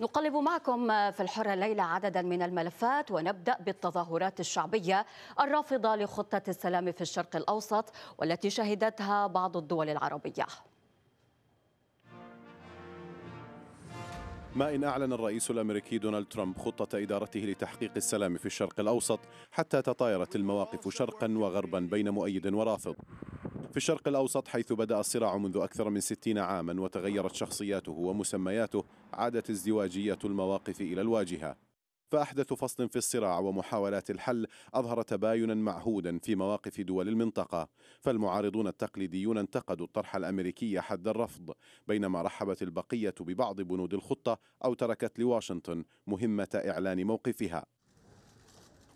نقلب معكم في الحرة الليلة عددا من الملفات ونبدأ بالتظاهرات الشعبية الرافضة لخطة السلام في الشرق الأوسط والتي شهدتها بعض الدول العربية ما إن أعلن الرئيس الأمريكي دونالد ترامب خطة إدارته لتحقيق السلام في الشرق الأوسط حتى تطايرت المواقف شرقا وغربا بين مؤيد ورافض في الشرق الأوسط حيث بدأ الصراع منذ أكثر من ستين عاما وتغيرت شخصياته ومسمياته عادت ازدواجية المواقف إلى الواجهة فأحدث فصل في الصراع ومحاولات الحل أظهر تباينا معهودا في مواقف دول المنطقة فالمعارضون التقليديون انتقدوا الطرح الأمريكي حد الرفض بينما رحبت البقية ببعض بنود الخطة أو تركت لواشنطن مهمة إعلان موقفها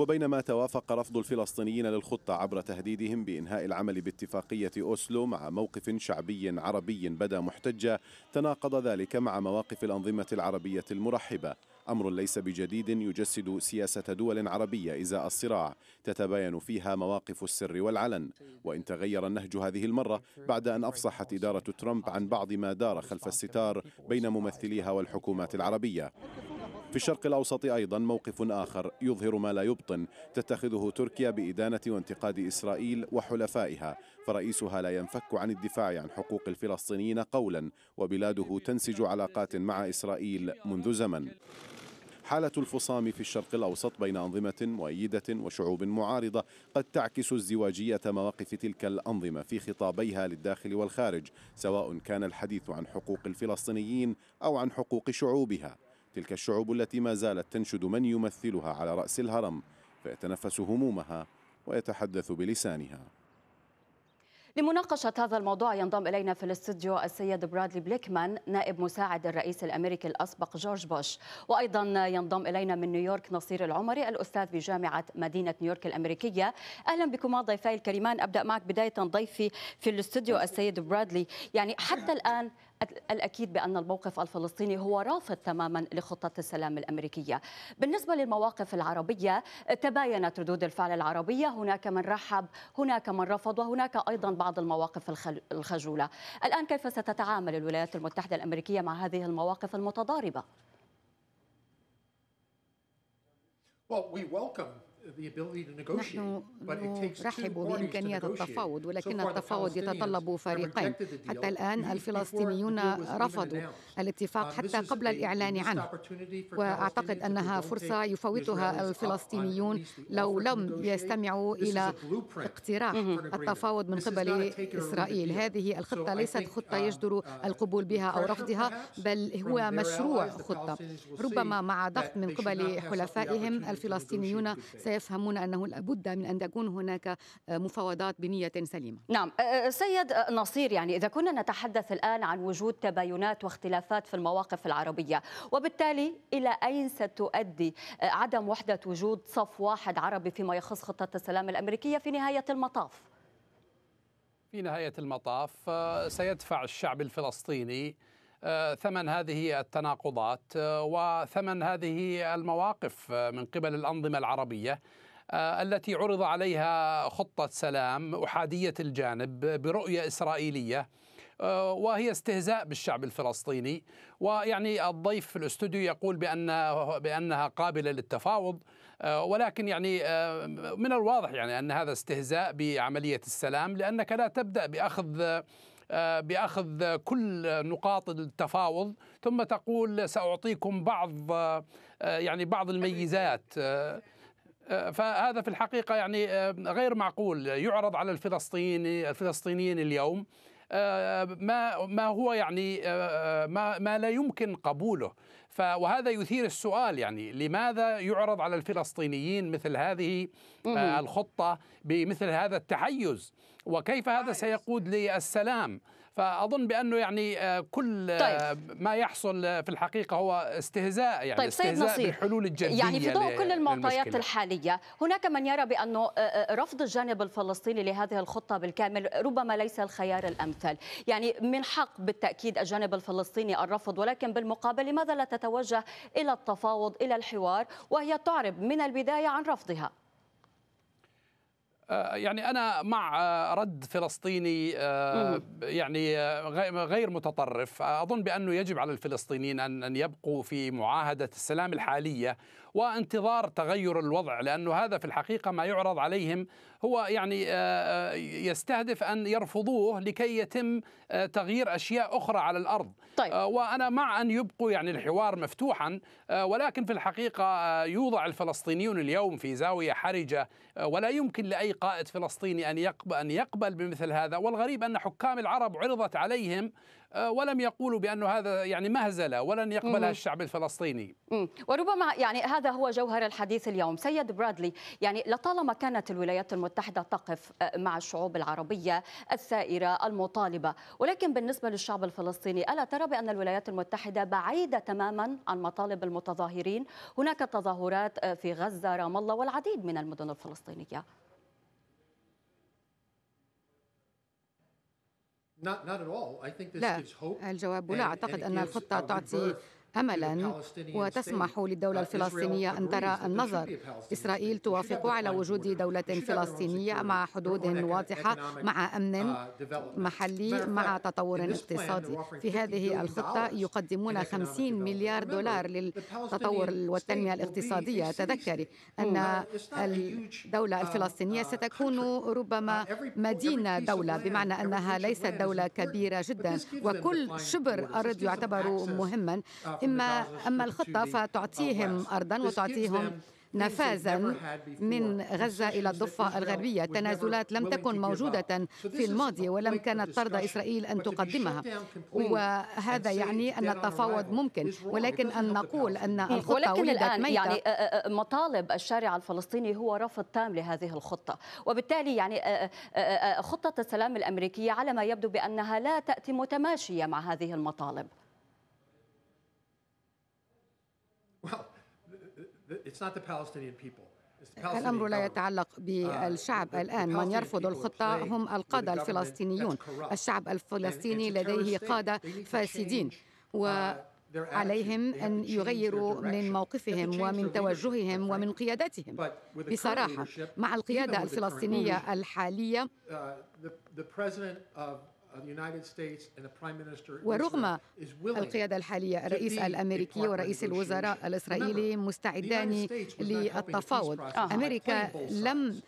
وبينما توافق رفض الفلسطينيين للخطة عبر تهديدهم بإنهاء العمل باتفاقية أوسلو مع موقف شعبي عربي بدا محتجة تناقض ذلك مع مواقف الأنظمة العربية المرحبة امر ليس بجديد يجسد سياسه دول عربيه ازاء الصراع تتباين فيها مواقف السر والعلن وان تغير النهج هذه المره بعد ان افصحت اداره ترامب عن بعض ما دار خلف الستار بين ممثليها والحكومات العربيه في الشرق الأوسط أيضا موقف آخر يظهر ما لا يبطن تتخذه تركيا بإدانة وانتقاد إسرائيل وحلفائها فرئيسها لا ينفك عن الدفاع عن حقوق الفلسطينيين قولا وبلاده تنسج علاقات مع إسرائيل منذ زمن حالة الفصام في الشرق الأوسط بين أنظمة مؤيدة وشعوب معارضة قد تعكس ازدواجية مواقف تلك الأنظمة في خطابيها للداخل والخارج سواء كان الحديث عن حقوق الفلسطينيين أو عن حقوق شعوبها تلك الشعوب التي ما زالت تنشد من يمثلها على رأس الهرم فيتنفس همومها ويتحدث بلسانها لمناقشة هذا الموضوع ينضم إلينا في الاستوديو السيد برادلي بليكمان نائب مساعد الرئيس الأمريكي الأسبق جورج بوش وأيضا ينضم إلينا من نيويورك نصير العمري الأستاذ بجامعة مدينة نيويورك الأمريكية أهلا بكما ضيفي الكريمان أبدأ معك بداية ضيفي في الاستوديو السيد برادلي يعني حتى الآن الأكيد بأن الموقف الفلسطيني هو رافض تماما لخطة السلام الأمريكية بالنسبة للمواقف العربية تباينت ردود الفعل العربية هناك من رحب هناك من رفض وهناك أيضا بعض المواقف الخجولة الآن كيف ستتعامل الولايات المتحدة الأمريكية مع هذه المواقف المتضاربة؟ Well, we welcome نحن نرحب بإمكانية التفاوض ولكن التفاوض يتطلب فريقين حتى الآن الفلسطينيون رفضوا الاتفاق uh, حتى قبل الإعلان عنه وأعتقد أنها فرصة يفوتها الفلسطينيون لو لم يستمعوا إلى اقتراح التفاوض من قبل إسرائيل هذه الخطة ليست خطة uh, يجدر uh, القبول بها أو رفضها بل هو مشروع خطة ربما مع ضغط من قبل حلفائهم الفلسطينيون سيفهمون أنه لابد من أن تكون هناك آه، مفاوضات بنية سليمة نعم آه، آه، سيد نصير يعني إذا كنا نتحدث الآن عن وجود تباينات واختلافات في المواقف العربية وبالتالي إلى أين ستؤدي عدم وحدة وجود صف واحد عربي فيما يخص خطة السلام الأمريكية في نهاية المطاف في نهاية المطاف سيدفع الشعب الفلسطيني ثمن هذه التناقضات آه، وثمن هذه المواقف آه، من قبل الأنظمة العربية آه، التي عرض عليها خطة سلام أحادية الجانب برؤية إسرائيلية وهي استهزاء بالشعب الفلسطيني ويعني الضيف في الاستوديو يقول بأن بأنها قابلة للتفاوض ولكن يعني من الواضح يعني أن هذا استهزاء بعملية السلام لأنك لا تبدأ بأخذ آه، باخذ كل نقاط التفاوض ثم تقول ساعطيكم بعض آه، آه، يعني بعض الميزات فهذا في الحقيقه يعني غير معقول يعرض على الفلسطيني الفلسطينيين اليوم ما ما هو يعني ما ما لا يمكن قبوله وهذا يثير السؤال يعني لماذا يعرض على الفلسطينيين مثل هذه آه، الخطة بمثل هذا التحيز وكيف هذا آه، سيقود للسلام فاظن بانه يعني آه، كل آه، طيب. ما يحصل في الحقيقه هو استهزاء يعني طيب استهزاء نصير. بالحلول الجديده يعني في ضوء كل المعطيات الحاليه هناك من يرى بانه آه، رفض الجانب الفلسطيني لهذه الخطه بالكامل ربما ليس الخيار الامثل يعني من حق بالتاكيد الجانب الفلسطيني الرفض ولكن بالمقابل لماذا لا تتوجه الى التفاوض الى الحوار وهي تعرب من البدايه عن رفضها آه، يعني انا مع آه، رد فلسطيني آه، يعني غير متطرف اظن بانه يجب على الفلسطينيين ان يبقوا في معاهده السلام الحاليه وانتظار تغير الوضع لانه هذا في الحقيقه ما يعرض عليهم هو يعني يستهدف ان يرفضوه لكي يتم تغيير اشياء اخرى على الارض طيب. وانا مع ان يبقوا يعني الحوار مفتوحا ولكن في الحقيقه يوضع الفلسطينيون اليوم في زاويه حرجه ولا يمكن لاي قائد فلسطيني أن يقبل, أن يقبل بمثل هذا والغريب أن حكام العرب عرضت عليهم آه، ولم يقولوا بأنه هذا يعني مهزلة ولن يقبلها الشعب الفلسطيني وربما يعني هذا هو جوهر الحديث اليوم سيد برادلي يعني لطالما كانت الولايات المتحدة تقف آه، مع الشعوب العربية الثائرة المطالبة ولكن بالنسبة للشعب الفلسطيني ألا ترى بأن الولايات المتحدة بعيدة تماما عن مطالب المتظاهرين هناك تظاهرات آه، في غزة رام الله والعديد من المدن الفلسطينية لا الجواب لا أعتقد أن الخطة تعطي املا وتسمح للدوله الفلسطينيه ان ترى النظر اسرائيل توافق على وجود دوله فلسطينيه مع حدود واضحه مع امن محلي مع تطور اقتصادي في هذه الخطه يقدمون 50 مليار دولار للتطور والتنميه الاقتصاديه تذكري ان الدوله الفلسطينيه ستكون ربما مدينه دوله بمعنى انها ليست دوله كبيره جدا وكل شبر ارض يعتبر مهما إما أما الخطة فتعطيهم أرضا وتعطيهم نفاذا من غزة إلى الضفة الغربية تنازلات لم تكن موجودة في الماضي ولم كانت ترضى إسرائيل أن تقدمها وهذا يعني أن التفاوض ممكن ولكن أن نقول أن إيه، الخطة ولكن الآن يعني، ميتة يعني آه، آه، آه، مطالب الشارع الفلسطيني هو رفض تام لهذه الخطة وبالتالي يعني خطة السلام الأمريكية على ما يبدو بأنها لا تأتي متماشية مع هذه المطالب الأمر لا يتعلق uh, بالشعب الآن من يرفض الخطة هم القادة الفلسطينيون الشعب الفلسطيني لديه قادة فاسدين uh, و عليهم أن يغيروا من موقفهم ومن توجههم ومن قيادتهم بصراحة مع القيادة الفلسطينية الحالية uh, ورغم القيادة الحالية الرئيس الأمريكي ورئيس الوزراء الإسرائيلي مستعدان للتفاوض أمريكا لم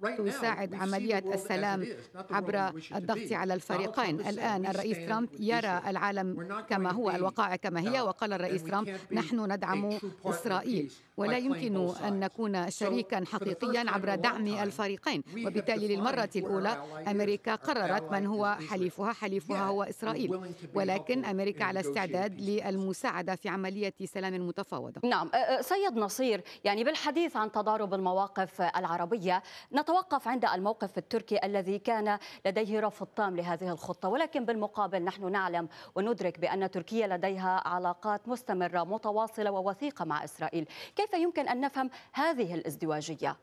تساعد عملية السلام عبر الضغط على الفريقين الآن الرئيس ترامب يرى العالم كما هو الوقائع كما هي وقال الرئيس ترامب نحن ندعم إسرائيل ولا يمكن أن نكون شريكا حقيقيا عبر دعم الفريقين وبالتالي للمرة الأولى أمريكا قررت من هو حليفها حليفها هو إسرائيل ولكن أمريكا على استعداد للمساعدة في عملية سلام متفاوضة نعم سيد نصير يعني بالحديث عن تضارب المواقف العربية نتوقف عند الموقف التركي الذي كان لديه رفض تام لهذه الخطة ولكن بالمقابل نحن نعلم وندرك بأن تركيا لديها علاقات مستمرة متواصلة ووثيقة مع إسرائيل كيف يمكن أن نفهم هذه الازدواجية؟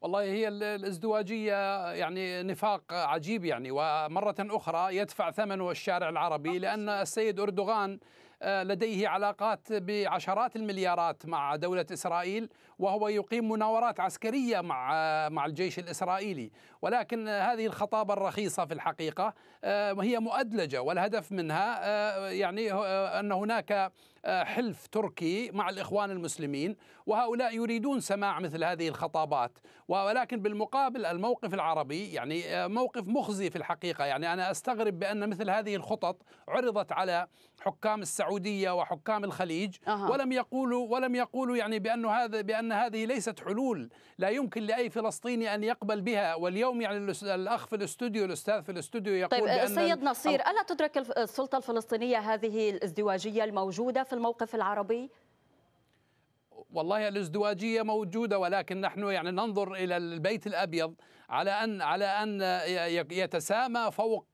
والله هي الازدواجية يعني نفاق عجيب يعني ومرة أخرى يدفع ثمنه الشارع العربي أه. لأن السيد أردوغان آه، لديه علاقات بعشرات المليارات مع دولة إسرائيل وهو يقيم مناورات عسكرية مع مع الجيش الإسرائيلي ولكن هذه الخطابة الرخيصة في الحقيقة آه، هي مؤدلجة والهدف منها آه، يعني آه، أن هناك حلف تركي مع الإخوان المسلمين وهؤلاء يريدون سماع مثل هذه الخطابات ولكن بالمقابل الموقف العربي يعني موقف مخزي في الحقيقة يعني أنا أستغرب بأن مثل هذه الخطط عرضت على حكام السعودية وحكام الخليج أه. ولم يقولوا ولم يقولوا يعني بأنه هذا بأن هذه ليست حلول لا يمكن لأي فلسطيني أن يقبل بها واليوم يعني الأخ في الاستوديو الأستاذ في الاستوديو يقول طيب بأن سيد نصير ألا تدرك السلطة الفلسطينية هذه الازدواجية الموجودة في الموقف العربي؟ والله الازدواجيه موجوده ولكن نحن يعني ننظر الى البيت الابيض على ان على ان يتسامى فوق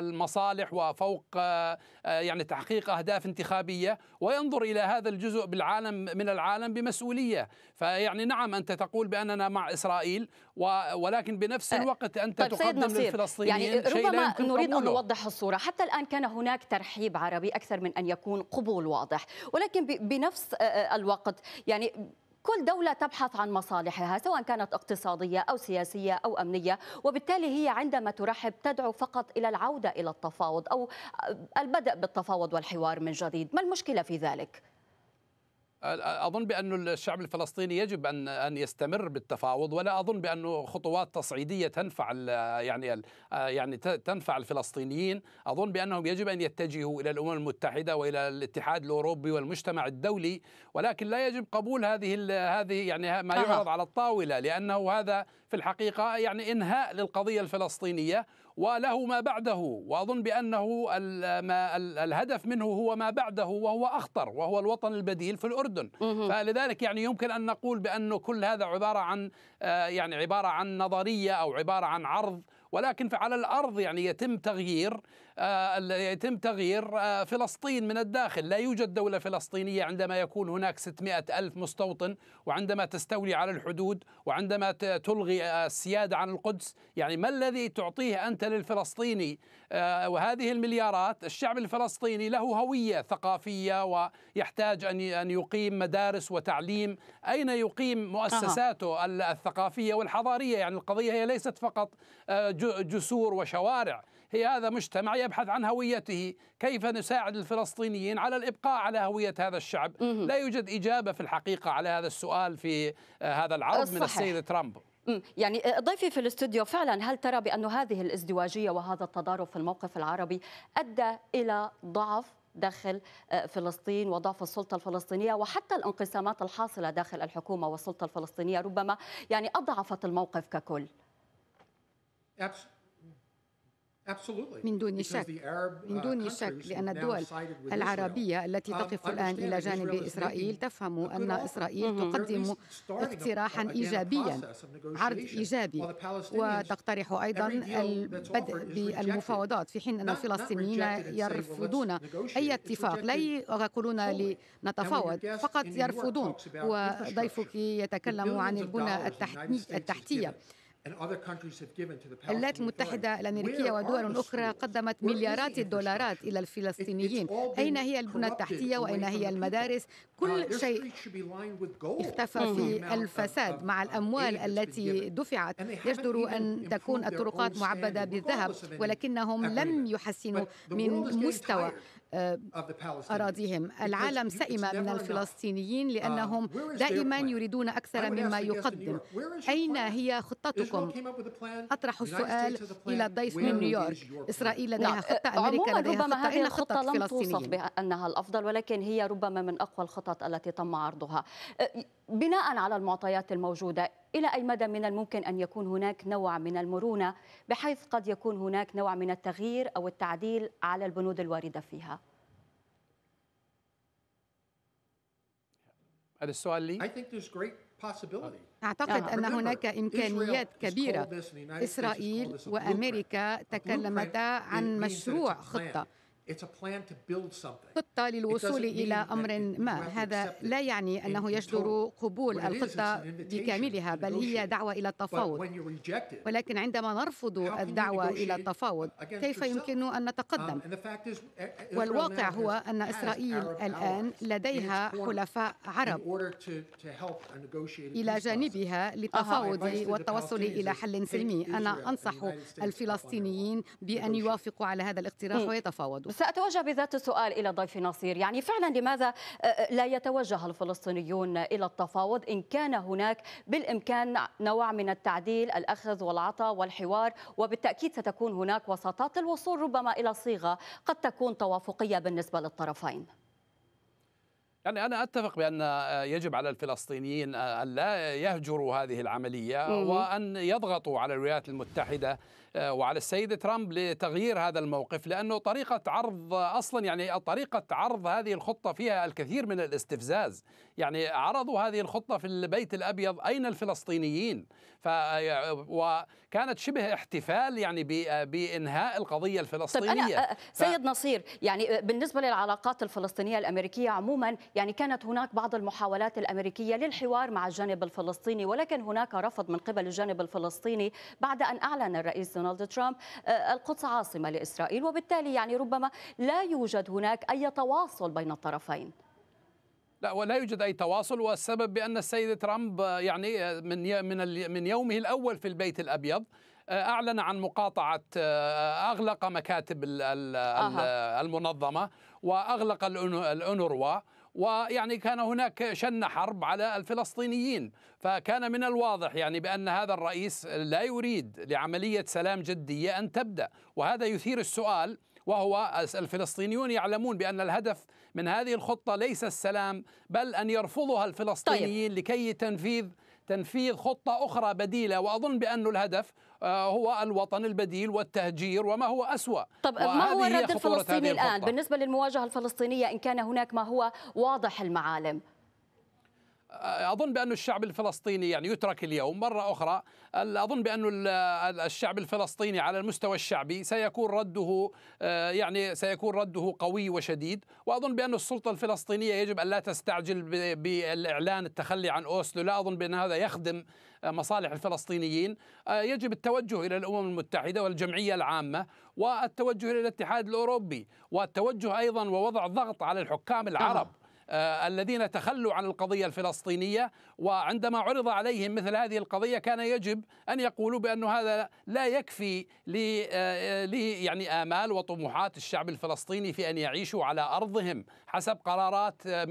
المصالح وفوق آه، يعني تحقيق اهداف انتخابيه وينظر الى هذا الجزء بالعالم من العالم بمسؤوليه فيعني نعم انت تقول باننا مع اسرائيل ولكن بنفس آه، الوقت انت طيب تقدم للفلسطينيين يعني ربما نريد ان نوضح الصوره حتى الان كان هناك ترحيب عربي اكثر من ان يكون قبول واضح ولكن بنفس آه، الوقت يعني كل دولة تبحث عن مصالحها سواء كانت اقتصادية أو سياسية أو أمنية وبالتالي هي عندما ترحب تدعو فقط إلى العودة إلى التفاوض أو البدء بالتفاوض والحوار من جديد ما المشكلة في ذلك؟ اظن بأن الشعب الفلسطيني يجب ان ان يستمر بالتفاوض ولا اظن بانه خطوات تصعيديه تنفع يعني يعني تنفع الفلسطينيين اظن بانهم يجب ان يتجهوا الى الامم المتحده والى الاتحاد الاوروبي والمجتمع الدولي ولكن لا يجب قبول هذه هذه يعني ما يعرض على الطاوله لانه هذا في الحقيقه يعني انهاء للقضيه الفلسطينيه وله ما بعده واظن بانه الهدف منه هو ما بعده وهو اخطر وهو الوطن البديل في الاردن فلذلك يعني يمكن ان نقول بانه كل هذا عباره عن آه، يعني عباره عن نظريه او عباره عن عرض ولكن على الارض يعني يتم تغيير آه، يتم تغيير آه، فلسطين من الداخل لا يوجد دولة فلسطينية عندما يكون هناك 600 ألف مستوطن وعندما تستولي على الحدود وعندما تلغي آه، السيادة عن القدس يعني ما الذي تعطيه أنت للفلسطيني وهذه المليارات الشعب الفلسطيني له هوية ثقافية ويحتاج أن يقيم مدارس وتعليم أين يقيم مؤسساته الثقافية والحضارية يعني القضية هي ليست فقط جسور وشوارع هي هذا مجتمع يبحث عن هويته كيف نساعد الفلسطينيين على الإبقاء على هوية هذا الشعب لا يوجد إجابة في الحقيقة على هذا السؤال في آه، هذا العرض الصحيح. من السيد ترامب يعني آه، ضيفي في الاستوديو فعلا هل ترى بأن هذه الازدواجية وهذا التضارب في الموقف العربي أدى إلى ضعف داخل آه، فلسطين وضعف السلطة الفلسطينية وحتى الانقسامات الحاصلة داخل الحكومة والسلطة الفلسطينية ربما يعني أضعفت الموقف ككل من دون شك من uh, دون شك لأن الدول العربية التي um, تقف الآن إلى جانب إسرائيل تفهم أن إسرائيل تقدم اقتراحا إيجابيا عرض إيجابي وتقترح أيضا البدء بالمفاوضات في حين أن الفلسطينيين يرفضون أي اتفاق لا يقولون لنتفاوض فقط يرفضون وضيفك يتكلم عن البنى التحتية الولايات المتحدة الأمريكية ودول أخرى قدمت مليارات الدولارات إلى الفلسطينيين أين هي البنى التحتية وأين هي المدارس uh, كل شيء اختفى في الفساد مع الأموال التي دفعت يجدر أن تكون الطرقات معبدة بالذهب ولكنهم لم يحسنوا من مستوى أراضيهم العالم سئم من الفلسطينيين uh, لأنهم دائما يريدون أكثر مما يقدم أين هي خطتكم؟ أطرح السؤال إلى الضيف من نيويورك إسرائيل لديها خطة آه، أمريكا لديها خطة إن خطة لم توصف بأنها الأفضل ولكن هي ربما من أقوى الخطط التي تم عرضها أه، بناء على المعطيات الموجودة إلى أي مدى من الممكن أن يكون هناك نوع من المرونة بحيث قد يكون هناك نوع من التغيير أو التعديل على البنود الواردة فيها؟ هذا السؤال لي آه. أعتقد أن هناك إمكانيات كبيرة إسرائيل وأمريكا تكلمتا عن مشروع خطة خطة للوصول إلى أمر ما هذا لا يعني أنه يجدر قبول الخطة بكاملها بل هي دعوة إلى التفاوض ولكن عندما نرفض الدعوة إلى التفاوض كيف يمكن أن نتقدم um, e- والواقع هو أن إسرائيل الآن لديها حلفاء عرب إلى جانبها uh-huh, للتفاوض والتوصل إلى حل سلمي أنا أنصح الفلسطينيين بأن يوافقوا على هذا الاقتراح ويتفاوضوا سأتوجه بذات السؤال إلى ضيفي نصير يعني فعلا لماذا آه، آه، لا يتوجه الفلسطينيون إلى التفاوض إن كان هناك بالإمكان نوع من التعديل الأخذ والعطاء والحوار وبالتأكيد ستكون هناك وساطات الوصول ربما إلى صيغة قد تكون توافقية بالنسبة للطرفين يعني أنا أتفق بأن آه، يجب على الفلسطينيين أن لا يهجروا هذه العملية وأن يضغطوا على الولايات المتحدة آه، وعلى السيد ترامب لتغيير هذا الموقف لأنه طريقة عرض أصلا يعني طريقة عرض هذه الخطة فيها الكثير من الاستفزاز يعني عرضوا هذه الخطة في البيت الأبيض أين الفلسطينيين ف آه، وكانت شبه احتفال يعني آه، بإنهاء القضية الفلسطينية طيب أنا سيد ف... نصير يعني بالنسبة للعلاقات الفلسطينية الأمريكية عموما يعني كانت هناك بعض المحاولات الأمريكية للحوار مع الجانب الفلسطيني ولكن هناك رفض من قبل الجانب الفلسطيني بعد أن أعلن الرئيس دونالد ترامب آه، القدس عاصمة لإسرائيل وبالتالي يعني ربما لا يوجد هناك أي تواصل بين الطرفين لا ولا يوجد اي تواصل والسبب بان السيد ترامب آه، يعني آه، من من من يومه الاول في البيت الابيض اعلن عن مقاطعه اغلق مكاتب المنظمه واغلق الانوروا ويعني كان هناك شن حرب على الفلسطينيين فكان من الواضح يعني بأن هذا الرئيس لا يريد لعملية سلام جدية أن تبدأ وهذا يثير السؤال وهو الفلسطينيون يعلمون بأن الهدف من هذه الخطة ليس السلام بل أن يرفضها الفلسطينيين طيب. لكي تنفيذ تنفيذ خطة أخرى بديلة وأظن بأن الهدف آه، هو الوطن البديل والتهجير وما هو أسوأ طب ما هو الرد الفلسطيني الآن بالنسبة للمواجهة الفلسطينية إن كان هناك ما هو واضح المعالم آه، اظن بأن الشعب الفلسطيني يعني يترك اليوم مره اخرى اظن بأن الشعب الفلسطيني على المستوى الشعبي سيكون رده آه، يعني سيكون رده قوي وشديد واظن بأن السلطه الفلسطينيه يجب ان لا تستعجل بالاعلان التخلي عن اوسلو لا اظن بان هذا يخدم آه، مصالح الفلسطينيين يجب التوجه الى الامم المتحده والجمعيه العامه والتوجه الى الاتحاد الاوروبي والتوجه ايضا ووضع ضغط على الحكام العرب آه، الذين تخلوا عن القضية الفلسطينية وعندما عرض عليهم مثل هذه القضية كان يجب أن يقولوا بأن هذا لا يكفي ل آه، يعني آمال وطموحات الشعب الفلسطيني في أن يعيشوا على أرضهم حسب قرارات آه،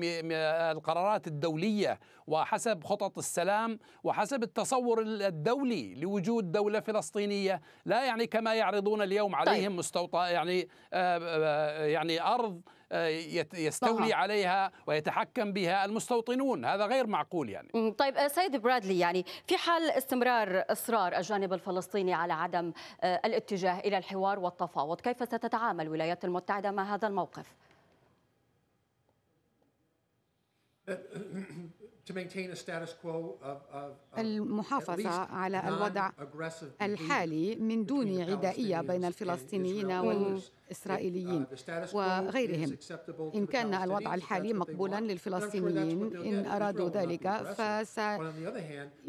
القرارات الدولية وحسب خطط السلام وحسب التصور الدولي لوجود دولة فلسطينية لا يعني كما يعرضون اليوم طيب. عليهم طيب. يعني يعني أرض آه، يستولي طبعا. عليها ويتحكم بها المستوطنون هذا غير معقول يعني طيب آه، سيد برادلي يعني في حال استمرار اصرار الجانب الفلسطيني على عدم آه، الاتجاه الى الحوار والتفاوض كيف ستتعامل الولايات المتحده مع هذا الموقف المحافظة على الوضع الحالي من دون عدائية بين الفلسطينيين وال الإسرائيليين وغيرهم إن كان الوضع الحالي مقبولا للفلسطينيين إن أرادوا ذلك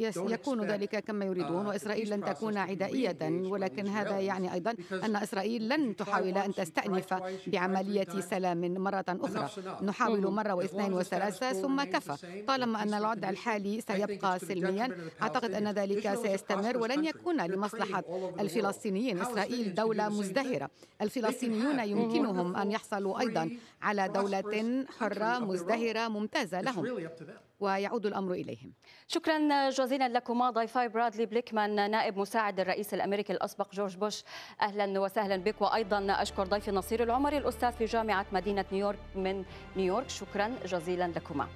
فسيكون ذلك كما يريدون وإسرائيل لن تكون عدائية ولكن هذا يعني أيضا أن إسرائيل لن تحاول أن تستأنف بعملية سلام مرة أخرى نحاول مرة واثنين وثلاثة ثم كفى طالما أن الوضع الحالي سيبقى سلميا أعتقد أن ذلك سيستمر ولن يكون لمصلحة الفلسطينيين إسرائيل دولة مزدهرة الفلسطينيين الصينيون يمكنهم أن يحصلوا أيضا على دولة حرة مزدهرة ممتازة لهم ويعود الأمر إليهم شكرا جزيلا لكما ضيفاي برادلي بليكمان نائب مساعد الرئيس الأمريكي الأسبق جورج بوش أهلا وسهلا بك وأيضا أشكر ضيفي نصير العمري الأستاذ في جامعة مدينة نيويورك من نيويورك شكرا جزيلا لكما